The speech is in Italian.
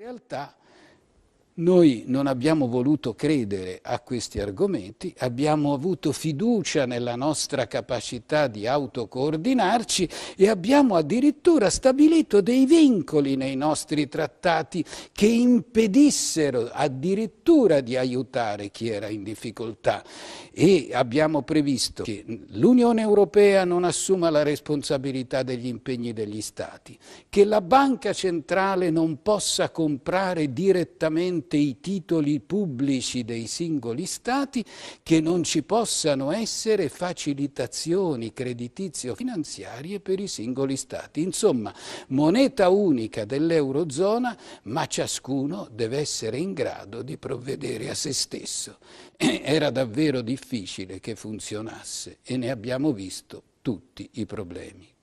realtà noi non abbiamo voluto credere a questi argomenti, abbiamo avuto fiducia nella nostra capacità di autocoordinarci e abbiamo addirittura stabilito dei vincoli nei nostri trattati che impedissero addirittura di aiutare chi era in difficoltà e abbiamo previsto che l'Unione Europea non assuma la responsabilità degli impegni degli Stati, che la Banca Centrale non possa comprare direttamente tutti i titoli pubblici dei singoli stati che non ci possano essere facilitazioni creditizie o finanziarie per i singoli stati. Insomma, moneta unica dell'Eurozona, ma ciascuno deve essere in grado di provvedere a se stesso. Era davvero difficile che funzionasse e ne abbiamo visto tutti i problemi.